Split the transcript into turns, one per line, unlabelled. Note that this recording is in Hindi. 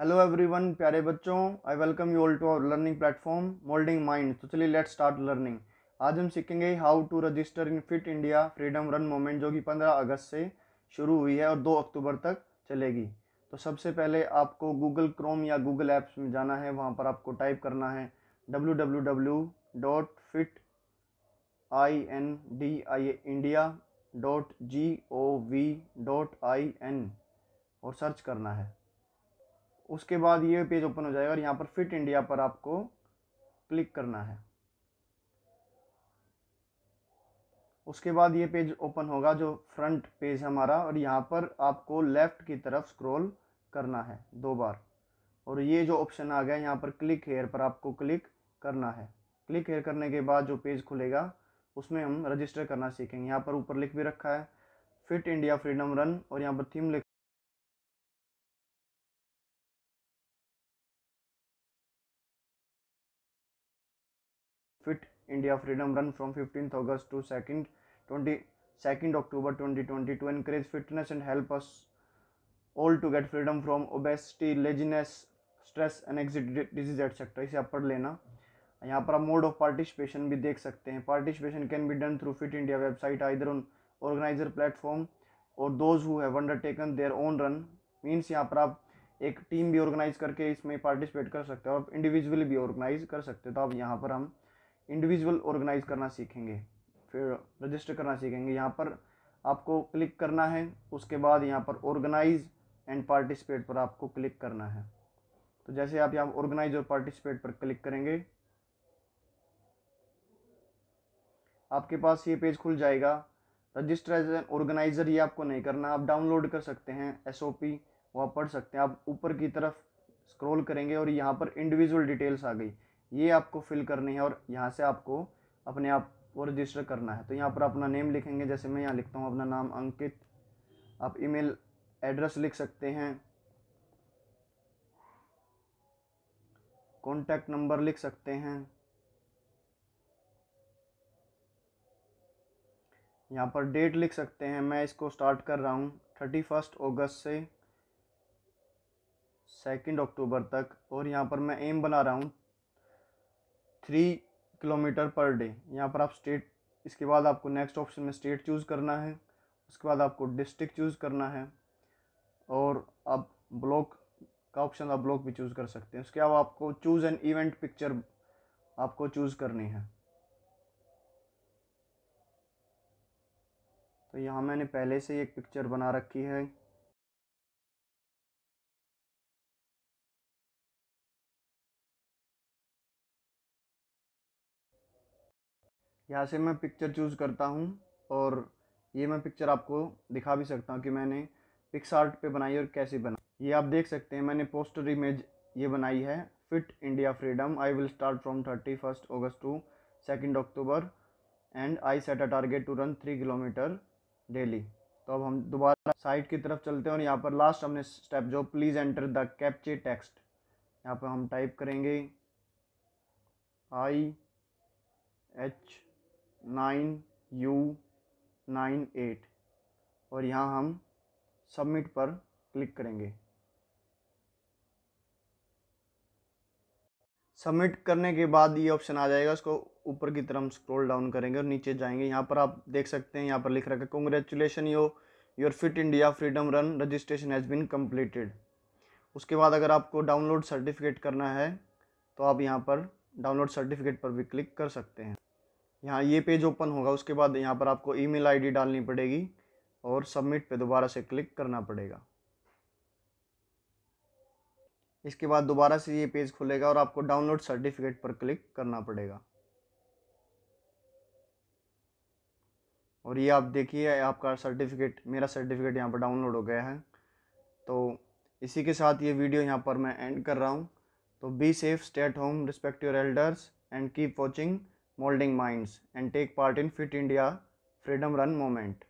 हेलो एवरीवन प्यारे बच्चों I welcome you all to our learning platform molding mind तो चलिए लेट स्टार्ट लर्निंग आज हम सीखेंगे how to register in fit India freedom run moment जो कि 15 अगस्त से शुरू हुई है और 2 अक्टूबर तक चलेगी तो सबसे पहले आपको गूगल क्रोम या गूगल ऐप्स में जाना है वहाँ पर आपको टाइप करना है W W W dot fit I N D I India G O V I N और सर्च करना है उसके बाद ये पेज ओपन हो जाएगा और यहाँ पर फिट इंडिया पर आपको क्लिक करना है उसके बाद ये पेज ओपन होगा जो फ्रंट पेज हमारा और यहाँ पर आपको लेफ़्ट की तरफ स्क्रॉल करना है दो बार और ये जो ऑप्शन आ गया यहाँ पर क्लिक हेयर पर आपको क्लिक करना है क्लिक हेयर करने के बाद जो पेज खुलेगा उसमें हम रजिस्टर करना सीखेंगे यहाँ पर ऊपर लिख भी रखा है फिट इंडिया फ्रीडम रन और यहाँ पर थीम लिख fit India freedom run from fifteenth August to second twenty second October twenty twenty two increase fitness and help us all to get freedom from obesity laziness stress and exit disease etcetera इसे आप पढ़ लेना यहाँ पर आप मोड ऑफ पार्टिसिपेशन भी देख सकते हैं participation can be done through fit India website either on organiser platform और those who have undertaken their own run means यहाँ पर आप एक टीम भी ऑर्गेनाइज करके इसमें पार्टिसिपेट कर सकते हो आप इंडिविजुअली भी ऑर्गेनाइज कर सकते हो तो आप यहाँ पर हम इंडिविजुअल ऑर्गेनाइज करना सीखेंगे फिर रजिस्टर करना सीखेंगे यहाँ पर आपको क्लिक करना है उसके बाद यहाँ पर ऑर्गेनाइज एंड पार्टिसिपेट पर आपको क्लिक करना है तो जैसे आप यहाँ ऑर्गेनाइज और पार्टिसिपेट पर क्लिक करेंगे आपके पास ये पेज खुल जाएगा रजिस्टर एज एन ऑर्गेनाइज़र ये आपको नहीं करना आप डाउनलोड कर सकते हैं एस ओ पी वो पढ़ सकते हैं आप ऊपर की तरफ स्क्रॉल करेंगे और यहाँ पर इंडिविजुअल डिटेल्स आ गई ये आपको फिल करनी है और यहाँ से आपको अपने आप को रजिस्टर करना है तो यहाँ पर अपना नेम लिखेंगे जैसे मैं यहाँ लिखता हूँ अपना नाम अंकित आप ईमेल एड्रेस लिख सकते हैं कॉन्टैक्ट नंबर लिख सकते हैं यहाँ पर डेट लिख सकते हैं मैं इसको स्टार्ट कर रहा हूँ थर्टी फर्स्ट अगस्त से सेकेंड अक्टूबर तक और यहाँ पर मैं एम बना रहा हूँ थ्री किलोमीटर पर डे यहाँ पर आप स्टेट इसके बाद आपको नेक्स्ट ऑप्शन में स्टेट चूज़ करना है उसके बाद आपको डिस्ट्रिक्ट चूज़ करना है और आप ब्लॉक का ऑप्शन आप ब्लॉक भी चूज़ कर सकते हैं उसके बाद आपको चूज़ एन इवेंट पिक्चर आपको चूज़ करनी है तो यहाँ मैंने पहले से एक पिक्चर बना रखी है यहाँ से मैं पिक्चर चूज़ करता हूँ और ये मैं पिक्चर आपको दिखा भी सकता हूँ कि मैंने पिक्स आर्ट पर बनाई और कैसे बनाई ये आप देख सकते हैं मैंने पोस्टर इमेज ये बनाई है fit India freedom I will start from thirty first August to second October and I set a target to run three kilometre daily तो अब हम दोबारा साइट की तरफ चलते हैं और यहाँ पर लास्ट हमने स्टेप जो please enter the captcha text यहाँ पर हम टाइप करेंगे I H nine U nine eight और यहाँ हम सबमिट पर क्लिक करेंगे सबमिट करने के बाद ये ऑप्शन आ जाएगा उसको ऊपर की तरफ स्क्रॉल डाउन करेंगे और नीचे जाएंगे यहाँ पर आप देख सकते हैं यहाँ पर लिख रखा है congratulation yo your fit India freedom run registration has been completed उसके बाद अगर आपको डाउनलोड सर्टिफिकेट करना है तो आप यहाँ पर डाउनलोड सर्टिफिकेट पर भी क्लिक कर सकते हैं यहाँ ये पेज ओपन होगा उसके बाद यहाँ पर आपको ईमेल आईडी डालनी पड़ेगी और सबमिट पे दोबारा से क्लिक करना पड़ेगा इसके बाद दोबारा से ये पेज खुलेगा और आपको डाउनलोड सर्टिफिकेट पर क्लिक करना पड़ेगा और ये आप देखिए आपका सर्टिफिकेट मेरा सर्टिफिकेट यहाँ पर डाउनलोड हो गया है तो इसी के साथ ये वीडियो यहाँ पर मैं एंड कर रहा हूँ तो be safe stay home respect your elders and keep watching molding minds and take part in Fit India Freedom Run movement.